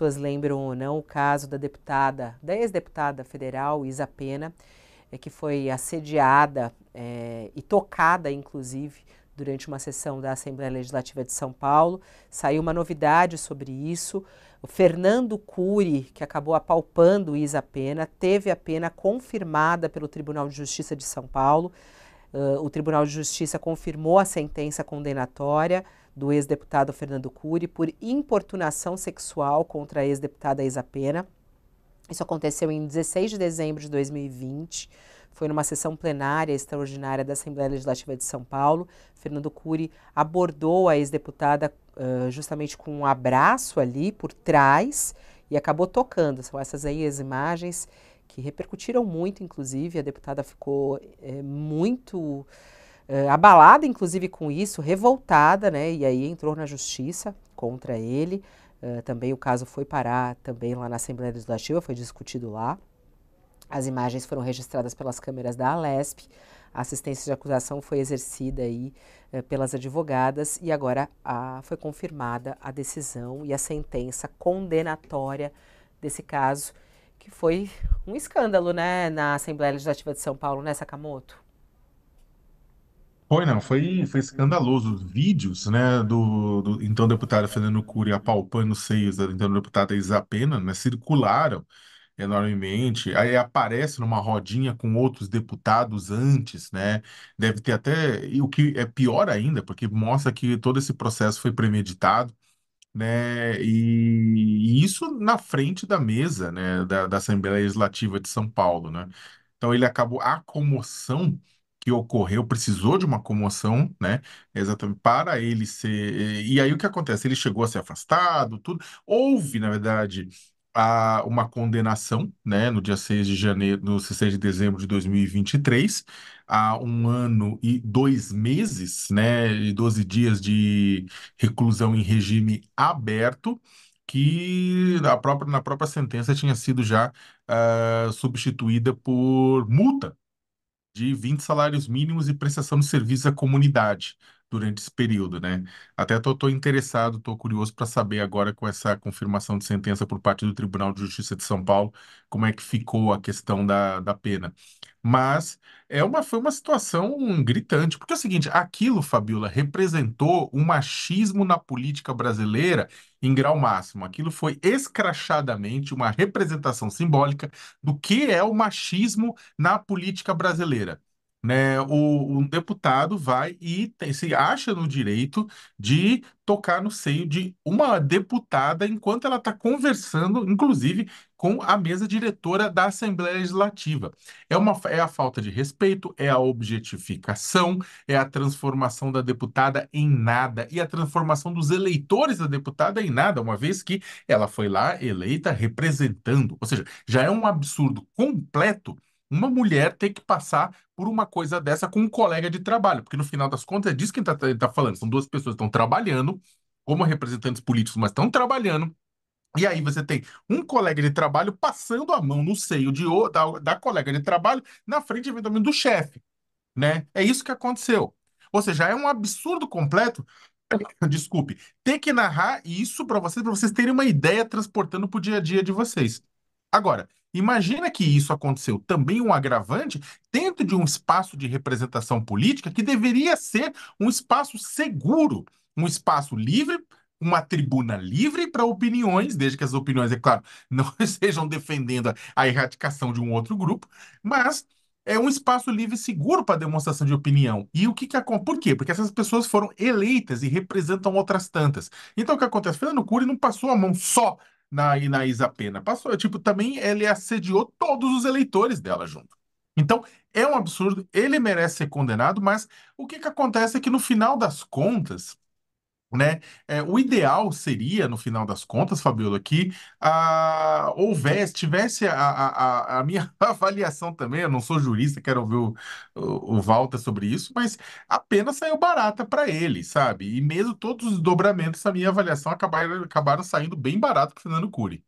pessoas lembram ou não, o caso da deputada, da ex-deputada federal Isa Pena, é, que foi assediada é, e tocada, inclusive, durante uma sessão da Assembleia Legislativa de São Paulo. Saiu uma novidade sobre isso. O Fernando Cury, que acabou apalpando Isa Pena, teve a pena confirmada pelo Tribunal de Justiça de São Paulo. Uh, o Tribunal de Justiça confirmou a sentença condenatória do ex-deputado Fernando Cury por importunação sexual contra a ex-deputada Isa Pena. Isso aconteceu em 16 de dezembro de 2020. Foi numa sessão plenária extraordinária da Assembleia Legislativa de São Paulo. Fernando Cury abordou a ex-deputada uh, justamente com um abraço ali por trás e acabou tocando. São essas aí as imagens que repercutiram muito, inclusive. A deputada ficou é, muito uh, abalada, inclusive, com isso, revoltada, né? E aí entrou na justiça contra ele. Uh, também o caso foi parar também lá na Assembleia Legislativa, foi discutido lá. As imagens foram registradas pelas câmeras da Alesp. A assistência de acusação foi exercida aí eh, pelas advogadas e agora a, foi confirmada a decisão e a sentença condenatória desse caso, que foi um escândalo, né, na Assembleia Legislativa de São Paulo, né, Sakamoto? Foi não, foi, foi escandaloso. Os vídeos, né, do, do então deputado Fernando Cury apalpando os seios da então deputada Isa Pena, né, circularam enormemente. Aí aparece numa rodinha com outros deputados antes, né? Deve ter até, e o que é pior ainda, porque mostra que todo esse processo foi premeditado né? E, e, isso na frente da mesa, né, da, da Assembleia Legislativa de São Paulo, né? Então ele acabou a comoção que ocorreu, precisou de uma comoção, né? Exatamente, para ele ser. E aí o que acontece? Ele chegou a ser afastado, tudo. Houve, na verdade, a, uma condenação, né, no dia 6 de janeiro, no 6 de dezembro de 2023, a um ano e dois meses, né, e 12 dias de reclusão em regime aberto, que na própria, na própria sentença tinha sido já uh, substituída por multa, de 20 salários mínimos e prestação de serviços à comunidade durante esse período, né? Até estou interessado, estou curioso para saber agora com essa confirmação de sentença por parte do Tribunal de Justiça de São Paulo, como é que ficou a questão da, da pena. Mas é uma, foi uma situação gritante, porque é o seguinte, aquilo, Fabiola, representou um machismo na política brasileira em grau máximo. Aquilo foi escrachadamente uma representação simbólica do que é o machismo na política brasileira. Né? O, um deputado vai e tem, se acha no direito de tocar no seio de uma deputada enquanto ela está conversando, inclusive com a mesa diretora da Assembleia Legislativa. É, uma, é a falta de respeito, é a objetificação, é a transformação da deputada em nada e a transformação dos eleitores da deputada em nada, uma vez que ela foi lá eleita representando. Ou seja, já é um absurdo completo uma mulher ter que passar por uma coisa dessa com um colega de trabalho, porque no final das contas é disso que a gente está tá falando. São duas pessoas que estão trabalhando como representantes políticos, mas estão trabalhando. E aí você tem um colega de trabalho passando a mão no seio de, da, da colega de trabalho na frente, eventualmente, do chefe. Né? É isso que aconteceu. Ou seja, é um absurdo completo desculpe, ter que narrar isso para vocês, para vocês terem uma ideia transportando para o dia a dia de vocês. Agora, Imagina que isso aconteceu também um agravante dentro de um espaço de representação política que deveria ser um espaço seguro, um espaço livre, uma tribuna livre para opiniões, desde que as opiniões, é claro, não estejam defendendo a erradicação de um outro grupo, mas é um espaço livre e seguro para demonstração de opinião. E o que que acontece? Por quê? Porque essas pessoas foram eleitas e representam outras tantas. Então o que acontece? Fernando Cury não passou a mão só na Inaísa Pena. Passou, tipo, também ele assediou todos os eleitores dela junto. Então, é um absurdo, ele merece ser condenado, mas o que, que acontece é que no final das contas, né? É, o ideal seria, no final das contas, Fabiola, que a, ah, houvesse, tivesse a, a, a minha avaliação também, eu não sou jurista, quero ouvir o, o, o Walter sobre isso, mas apenas saiu barata para ele, sabe? E mesmo todos os dobramentos, a minha avaliação acabaram, acabaram saindo bem barato para Fernando Cury.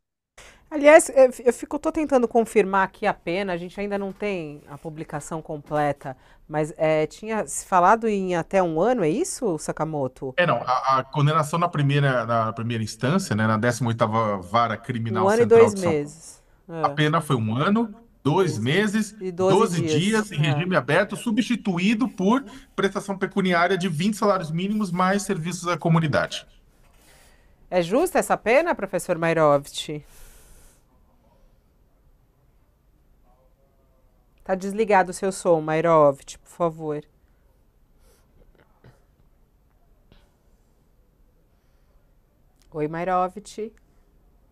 Aliás, eu fico, tô tentando confirmar aqui a pena, a gente ainda não tem a publicação completa, mas é, tinha se falado em até um ano, é isso, Sakamoto? É, não, a, a condenação na primeira, na primeira instância, né, na 18ª Vara Criminal um ano Central e dois meses. É. A pena foi um ano, dois meses e 12, 12 dias, dias, em é. regime aberto, substituído por prestação pecuniária de 20 salários mínimos mais serviços à comunidade. É justa essa pena, professor Mairovitch? Tá desligado o seu som, Mairovit, por favor. Oi, Mairovit.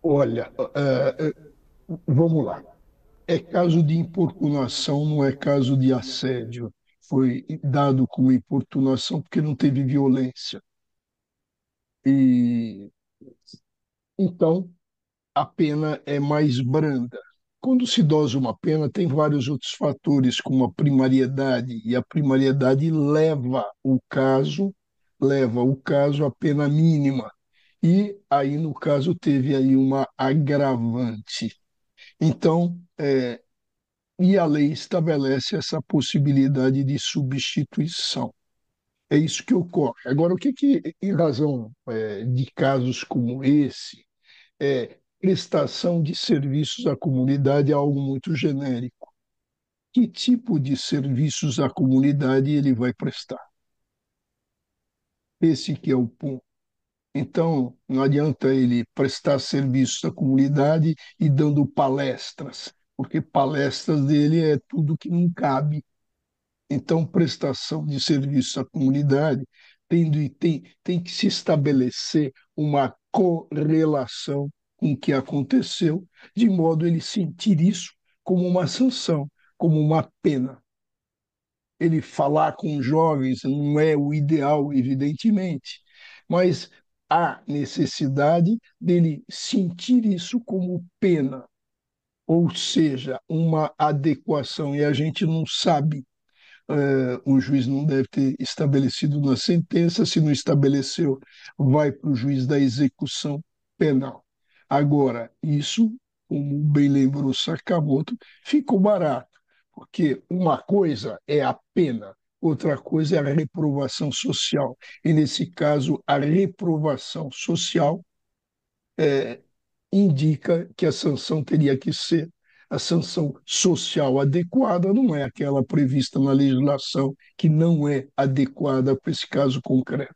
Olha, uh, vamos lá. É caso de importunação, não é caso de assédio. Foi dado como importunação porque não teve violência. E então a pena é mais branda. Quando se dose uma pena, tem vários outros fatores, como a primariedade, e a primariedade leva o caso, leva o caso à pena mínima. E aí, no caso, teve aí uma agravante. Então, é, e a lei estabelece essa possibilidade de substituição. É isso que ocorre. Agora, o que, que em razão é, de casos como esse, é, prestação de serviços à comunidade é algo muito genérico. Que tipo de serviços à comunidade ele vai prestar? Esse que é o ponto. Então, não adianta ele prestar serviços à comunidade e dando palestras, porque palestras dele é tudo que não cabe. Então, prestação de serviços à comunidade tem, tem, tem que se estabelecer uma correlação com o que aconteceu, de modo ele sentir isso como uma sanção, como uma pena. Ele falar com jovens não é o ideal, evidentemente, mas há necessidade dele sentir isso como pena, ou seja, uma adequação, e a gente não sabe Uh, o juiz não deve ter estabelecido na sentença, se não estabeleceu, vai para o juiz da execução penal. Agora, isso, como bem lembrou Sakamoto, ficou barato, porque uma coisa é a pena, outra coisa é a reprovação social. E, nesse caso, a reprovação social é, indica que a sanção teria que ser a sanção social adequada, não é aquela prevista na legislação, que não é adequada para esse caso concreto.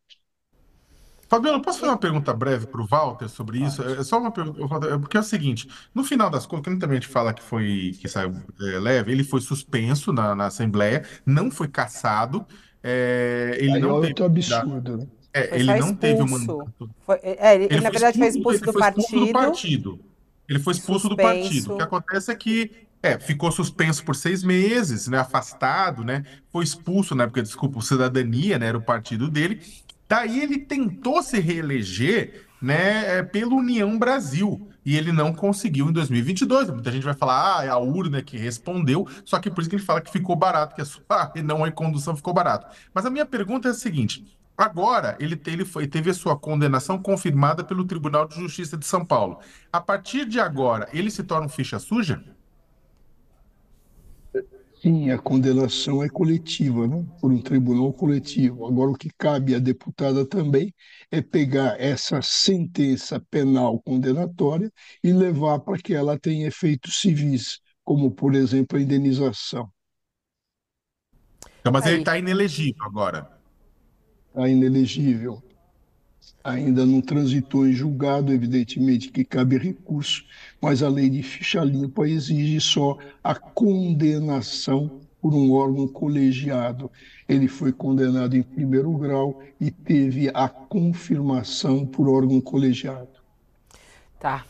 Fabiano, posso fazer uma pergunta breve para o Walter sobre isso? É, é só uma pergunta, é porque é o seguinte: no final das contas, quando também a gente fala que foi que saiu é, leve, ele foi suspenso na, na Assembleia, não foi caçado. É, ele Aí não é teve, absurdo. Né? é, ele não teve o mandato. Foi, é, ele, ele, na verdade, expulso, foi expulso, do, foi partido, do partido. Ele foi expulso suspenso. do partido. O que acontece é que é, ficou suspenso por seis meses, né, afastado, né, foi expulso na né, época, desculpa, cidadania, né, era o partido dele, Daí ele tentou se reeleger né, é, pela União Brasil. E ele não conseguiu em 2022. Muita gente vai falar, ah, é a urna que respondeu. Só que por isso que ele fala que ficou barato, que a sua ah, não recondução ficou barato. Mas a minha pergunta é a seguinte: Agora, ele, ele foi, teve a sua condenação confirmada pelo Tribunal de Justiça de São Paulo. A partir de agora, ele se torna um ficha suja? Sim, a condenação é coletiva, né? por um tribunal coletivo. Agora, o que cabe à deputada também é pegar essa sentença penal condenatória e levar para que ela tenha efeitos civis, como, por exemplo, a indenização. Então, mas Aí. ele está inelegível agora. Está inelegível ainda não transitou em julgado, evidentemente que cabe recurso, mas a lei de ficha limpa exige só a condenação por um órgão colegiado. Ele foi condenado em primeiro grau e teve a confirmação por órgão colegiado. Tá.